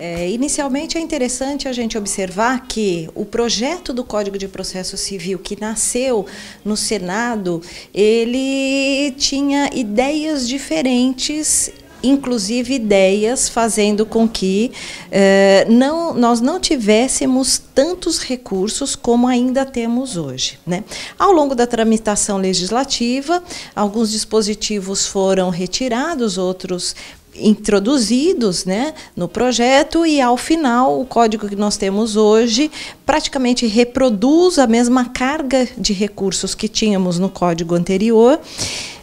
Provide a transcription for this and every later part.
É, inicialmente é interessante a gente observar que o projeto do Código de Processo Civil que nasceu no Senado, ele tinha ideias diferentes inclusive ideias, fazendo com que é, não, nós não tivéssemos tantos recursos como ainda temos hoje. Né? Ao longo da tramitação legislativa, alguns dispositivos foram retirados, outros introduzidos né, no projeto e, ao final, o código que nós temos hoje praticamente reproduz a mesma carga de recursos que tínhamos no código anterior,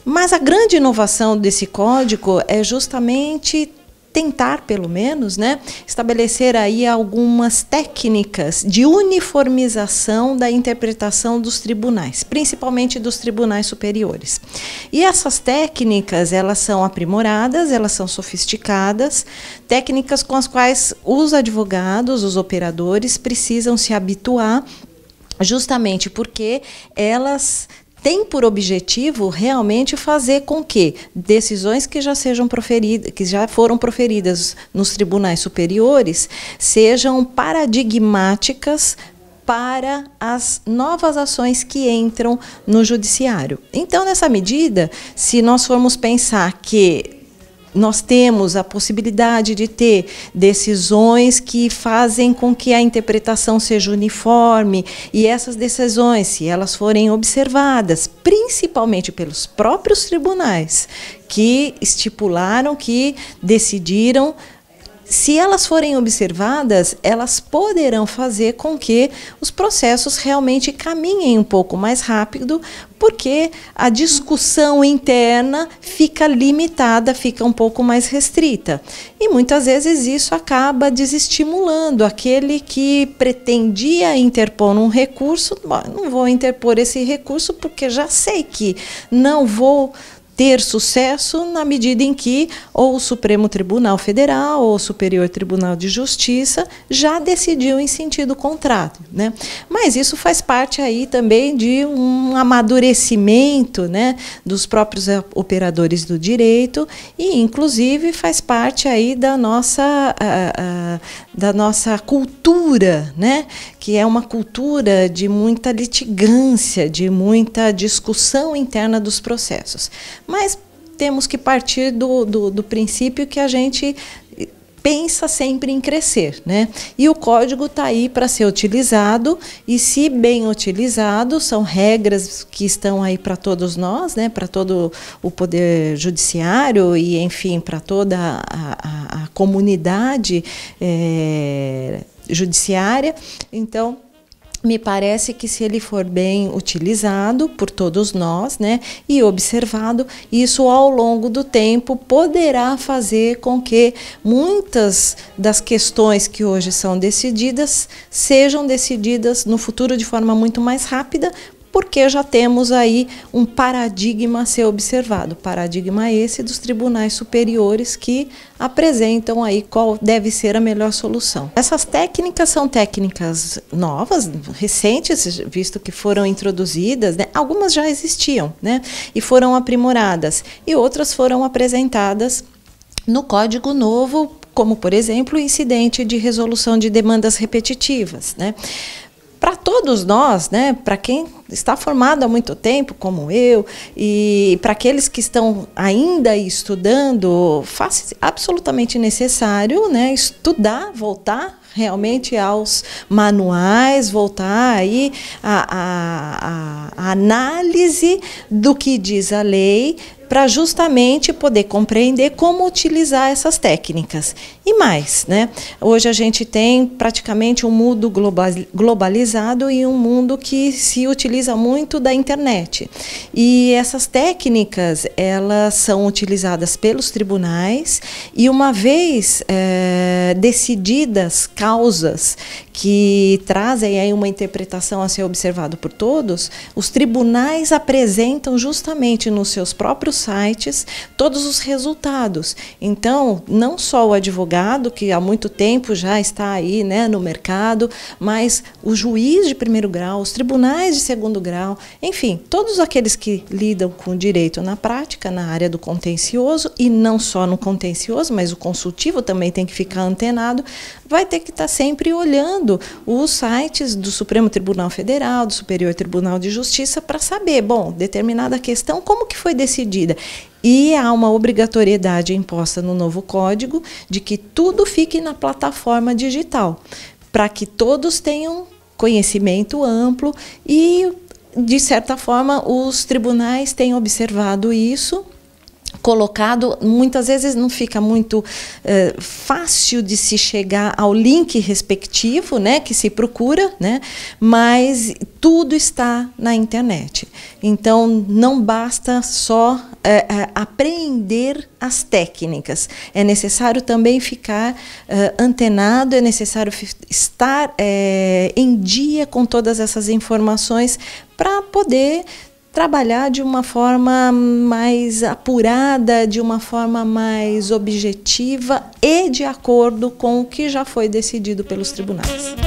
mas a grande inovação desse código é justamente tentar, pelo menos, né, estabelecer aí algumas técnicas de uniformização da interpretação dos tribunais, principalmente dos tribunais superiores. E essas técnicas, elas são aprimoradas, elas são sofisticadas, técnicas com as quais os advogados, os operadores precisam se habituar justamente porque elas tem por objetivo realmente fazer com que decisões que já sejam proferidas, que já foram proferidas nos tribunais superiores, sejam paradigmáticas para as novas ações que entram no judiciário. Então, nessa medida, se nós formos pensar que nós temos a possibilidade de ter decisões que fazem com que a interpretação seja uniforme e essas decisões, se elas forem observadas, principalmente pelos próprios tribunais que estipularam que decidiram se elas forem observadas, elas poderão fazer com que os processos realmente caminhem um pouco mais rápido, porque a discussão interna fica limitada, fica um pouco mais restrita. E muitas vezes isso acaba desestimulando aquele que pretendia interpor um recurso, não vou interpor esse recurso porque já sei que não vou ter sucesso na medida em que ou o Supremo Tribunal Federal ou o Superior Tribunal de Justiça já decidiu em sentido contrário, né? Mas isso faz parte aí também de um amadurecimento, né, dos próprios eh, operadores do direito e inclusive faz parte aí da nossa a, eh, a, eh, da nossa cultura, né, que é uma cultura de muita litigância, de muita discussão interna dos processos. Mas temos que partir do, do, do princípio que a gente pensa sempre em crescer, né? E o código está aí para ser utilizado e se bem utilizado, são regras que estão aí para todos nós, né? Para todo o poder judiciário e enfim para toda a, a, a comunidade. É judiciária. Então, me parece que se ele for bem utilizado por todos nós, né, e observado, isso ao longo do tempo poderá fazer com que muitas das questões que hoje são decididas sejam decididas no futuro de forma muito mais rápida, porque já temos aí um paradigma a ser observado, paradigma esse dos tribunais superiores que apresentam aí qual deve ser a melhor solução. Essas técnicas são técnicas novas, recentes, visto que foram introduzidas, né? algumas já existiam né? e foram aprimoradas, e outras foram apresentadas no Código Novo, como, por exemplo, o incidente de resolução de demandas repetitivas. Né? Para todos nós, né, para quem está formado há muito tempo, como eu, e para aqueles que estão ainda estudando, faz absolutamente necessário né, estudar, voltar realmente aos manuais, voltar aí a, a análise do que diz a lei, para justamente poder compreender como utilizar essas técnicas. E mais, né? Hoje a gente tem praticamente um mundo globalizado e um mundo que se utiliza utiliza muito da internet. E essas técnicas, elas são utilizadas pelos tribunais e uma vez é, decididas causas que trazem aí uma interpretação a ser observado por todos, os tribunais apresentam justamente nos seus próprios sites todos os resultados. Então, não só o advogado, que há muito tempo já está aí né, no mercado, mas o juiz de primeiro grau, os tribunais de segurança segundo grau, enfim, todos aqueles que lidam com direito na prática, na área do contencioso, e não só no contencioso, mas o consultivo também tem que ficar antenado, vai ter que estar tá sempre olhando os sites do Supremo Tribunal Federal, do Superior Tribunal de Justiça, para saber, bom, determinada questão, como que foi decidida? E há uma obrigatoriedade imposta no novo código de que tudo fique na plataforma digital, para que todos tenham conhecimento amplo e, de certa forma, os tribunais têm observado isso colocado, muitas vezes não fica muito é, fácil de se chegar ao link respectivo, né, que se procura, né, mas tudo está na internet. Então não basta só é, é, aprender as técnicas, é necessário também ficar antenado, é necessário estar em dia com todas essas informações para poder trabalhar de uma forma mais apurada, de uma forma mais objetiva e de acordo com o que já foi decidido pelos tribunais.